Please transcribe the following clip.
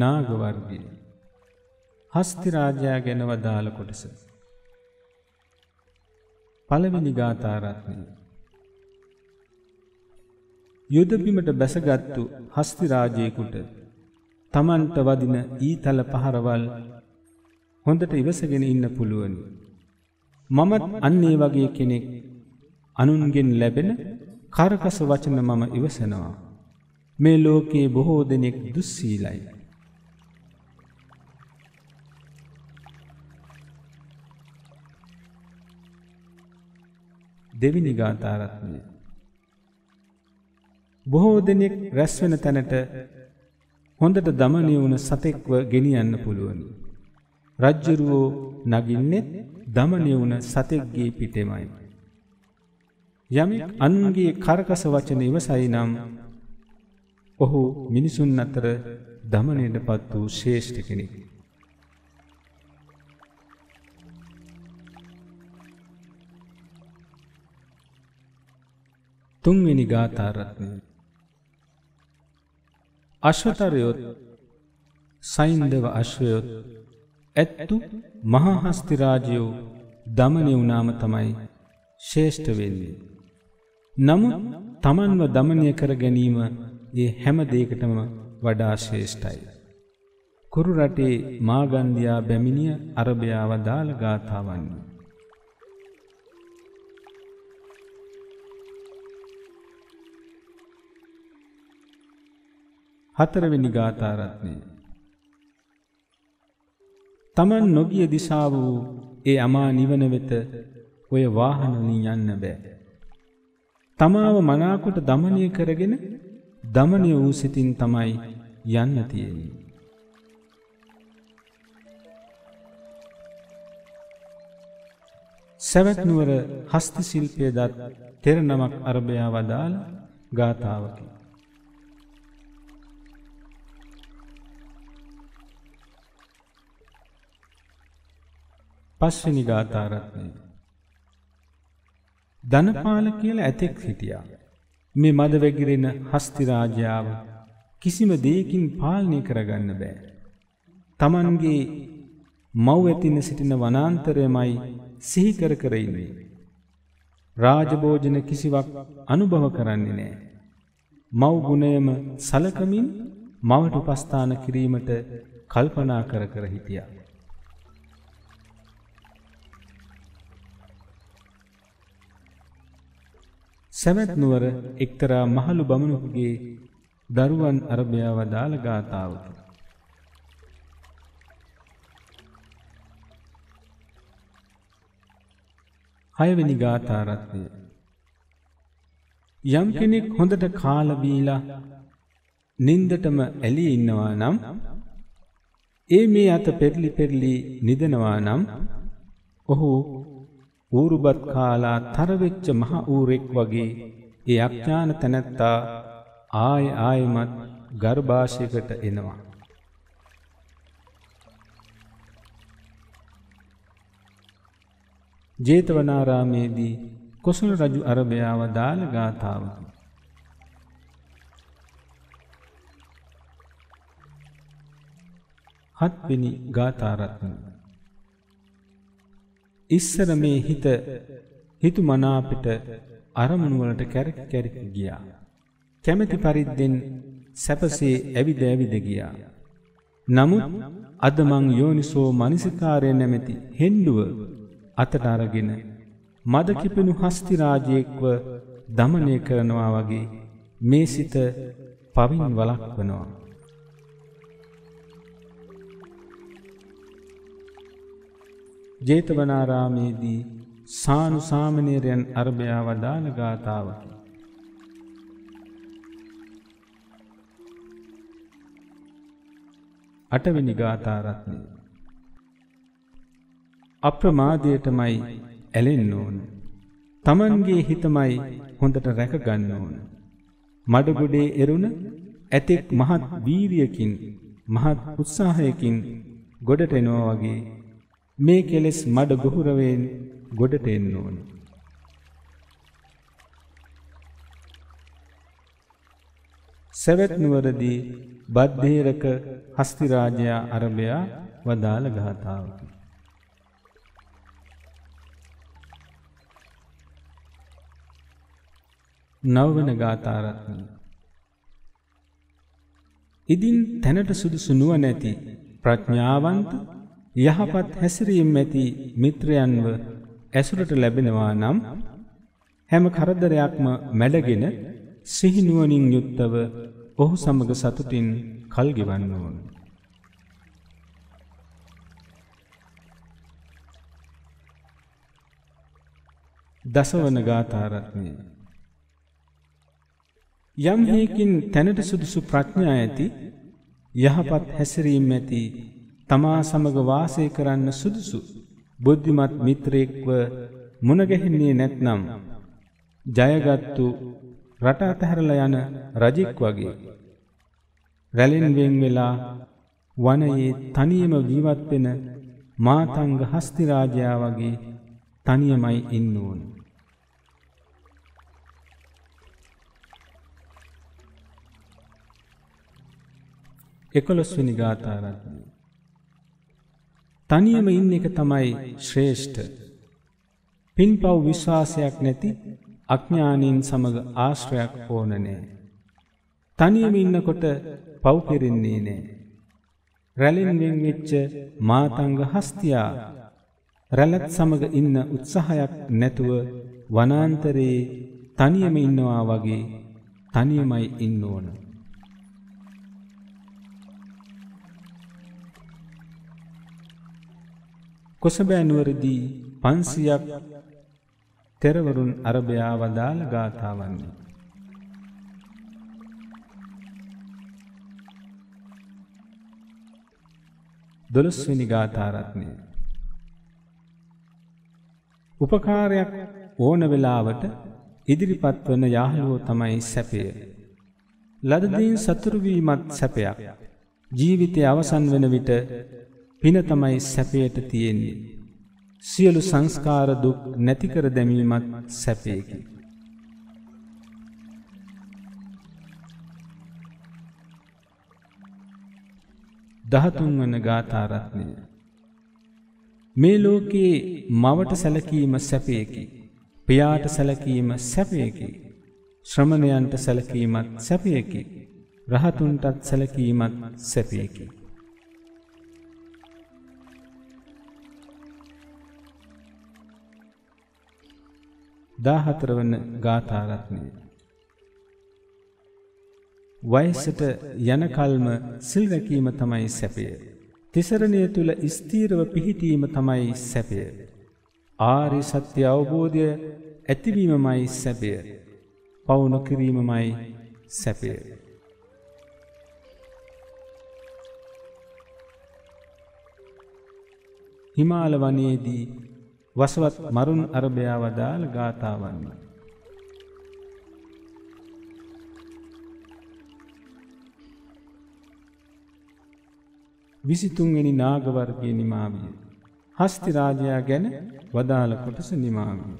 නාගවර්ගය හස්ති රාජයා ගැන වදාළ කොටස පළවෙනි ගාථාරත්නය යුද බිමට බැසගත්තු හස්ති රාජයෙකුට තමන්ට වදින ඊතල පහරවල් හොඳට ඉවසගෙන ඉන්න පුළුවනි මමත් අන්නේ වගේ කෙනෙක් අනුන්ගෙන් ලැබෙන කරකස වචන මම ඉවසනවා මේ ලෝකයේ බොහෝ දෙනෙක් දුස්සීලයි දෙවිනි ගාථාරත්නය. බොහෝ දෙනෙක් රැස්වෙන තැනට හොඳට දමනය වුණ සතෙක්ව ගෙනියන්න පුළුවනි. රජ්ජරුවෝ නගින්නෙත් දමනය වුණ සතෙක්ගේ පිටෙමයි. යමෙක් අන්ගේ කරකස වචන ඉවසයි නම් ඔහු මිනිසුන් අතර දමනයට පත් වූ ශේෂ්ඨ කෙනෙකි. තුන්වෙනි ගාථාරත්නය අශ්වතරයොත් සයින්දව අශ්වයොත් ඇත්තු මහාහස්තිරාජයෝ දමනය වුනාම තමයි ශේෂ්ඨ වෙන්නේ. නමුත් තමන්ව දමනය කර ගැනීම ඒ හැම දෙයකටම වඩා ශේෂ්ඨයි. කුරු රටේ මාගන්ධයා බැමිණිය අරභයා වදාළ ගාථාවන්නේ. හතරවෙනි ගාථාරත්නය. තමන් නොගිය දිසාව වූ ඒ අමා නිවන වෙත ඔය වාහනලින් යන්න බෑ. තමාව මනාකොට දමනය කරගෙන දමනය වූ සිතින් තමයි යන්න තියෙන්නේ. සැවැත්නුවර හස්ත ශිල්පය දත් තෙරනමක් අරභයා වදාළ ගාථාවකි. පස්වෙනි ගාථාරත්නය. ධනපාල කියලා ඇතෙක් හිටියා. මේ මද වැගිරෙන හස්තිරාජාව කිසිම දේකින් පාලනය කරගන්න බෑ. තමන්ගේ මව් ඇතින සිටින වනාන්තරයමයි සිහිකර කරයින්නේ. රාජභෝජන කිසිවක් අනුභව කරන්නේ නෑ. මව් ගුණයම සලකමින් මවට උපස්ථාන කිරීමට කල්පනා කර කර හිටියා. සැවැත් නුවර එක්තරා මහලු බමුණුගේ දරුවන් අරභයා වදාළ ගාථාවකි. හයවෙනි ගාථාරත්නය යම් කෙනෙක් හොඳට කාලබීලා නින්දටම ඇලි ඉන්නවා නම් ඒ මේ අත පෙරලි පෙරලි නිදනවා නම් ඔහු ඌරුබත් කාලා තරවෙච්ච මහ ඌරෙක් වගේ ඒ අඥාන තැනැත්තා ආය ආයමත් ගර්භාෂයකට එනවා. ජේතවනාරාමේදී කොසල් රජු අරභයාව දාල ගාථාවකි. හත්වෙනි ගාථාරත්නය ඉස්සර මේ හිත හිතු මනාපිට අරමුණු වලට කැරකි කැරකි ගියා. කැමැති පරිද්දෙන් සැපසේ ඇවිද ඇවිද ගියා. නමුත් අද මං යෝනිසෝ මනසිකාරය නැමැති හෙන්ඩුව අතට අරගෙන මද කිපෙනු හස්ති රාජයෙක්ව දමනය කරනවා වගේ මේ සිත පවින් වළක්වනවා. ජේතවනාරාමේදී සානු සාමනේරයන් අරභයා වදාළ ගාථාවකි. අටවෙනි ගාථාරත්නය අප්‍රමාදයටමයි ඇලෙන්න ඕන. තමන්ගේ හිතමයි හොඳට රැකගන්න ඕන. මඩගොඩේ එරුණ ඇතෙක් මහත් වීරියකින් මහත් උත්සාහයකින් ගොඩට එනවා වගේ මේ කෙලෙස් මඩ ගොහුරවෙන් ගොඩට එන්න ඕන. සැවැත් නුවරදී බද්ධේරක හස්ති රාජයා අරබයා වදාළ ගාථාවකි. නවවන ගාථාරත්න ඉදින් තැනට සුදුසු නුවණැති ප්‍රඥාවන්ත යහපත් හැසිරීම් ඇති මිත්‍රයන්ව ඇසුරට ලැබෙනවා නම් හැම කරදරයක්ම මැඩගෙන සිහිනුවනින් යුත්තව ඔහු සමග සතුටින් කල්ගෙවන්න ඕන. දසවන ගාථාරත්නය යම් හයකින් තැනට සුදුසු ප්‍රඥා ඇති යහපත් හැසිරීම් ඇති තමා සමග වාසය කරන්න සුදුසු බුද්ධිමත් මිත්‍රයෙක්ව මුණගැහින්නේ නැත්නම් ජයගත්තු රට අතහැරලා යන රජෙක් වගේ රැළෙන් වෙන් වෙලා වනයේ තනියම ජීවත් වෙන මාතංග හස්ති රාජයා වගේ තනියමයි ඉන්න ඕනේ එකොළොස්වෙනි ගාථාරත්න තනියම ඉන්න එක තමයි ශ්‍රේෂ්ඨ. පින්පව් විශ්වාසයක් නැති අඥානීන් සමග ආශ්‍රයක් ඕන නෑ. තනියම ඉන්නකොට පව් පිරෙන්නේ නෑ. රැළෙන් වෙන් වෙච්ච මාතංග හස්තියා රැළත් සමග ඉන්න උත්සාහයක් නැතුව වනාන්තරයේ තනියම ඉන්නවා වගේ තනියමයි ඉන්න ඕන. කොසබෑනුවරදී පන්සියක් තෙරවරුන් අරභයා වදාළ ගාථාවන්නේ. දොළොස්වෙනි ගාථාරත්නය උපකාරයක් ඕන වෙලාවට ඉදිරිපත් වන යාහලුවෝ තමයි සැපය. ලදදීන් සතුරුවීමත් සැපයක්. ජීවිතය අවසන් වන විට පින තමයි සැපයට තියෙන්නේ. සියලු සංස්කාර දුක් නැතිකර දැමීමත් සැපයකි. දහතුන්වන ගාථාරත්නය මේ ලෝකයේ මවට සැලකීම සැපයකි. පියාට සැලකීම සැපයකි. ශ්‍රමණයන්ට සැලකීමත් සැපයකි. රහතුන්ටත් සැලකීමත් සැපයකි. 14 වන ගාථා රත්නය වයසට යන කල්ම සිල් රැකීම තමයි සැපය. තිසරණය තුල ස්ථීරව පිහිටීම තමයි සැපය. ආරි සත්‍ය අවබෝධය ඇතිවීමමයි සැපය. පව් නොකිරීමමයි සැපය. හිමාල වනයේදී වසවත් මරුන් අරභයා වදාළ ගාථාවන්ය. විසිතුන්වෙනි නාගවර්ගය නිමාවිය. හස්ති රාජයා ගැන වදාළ කොටස නිමාවිය.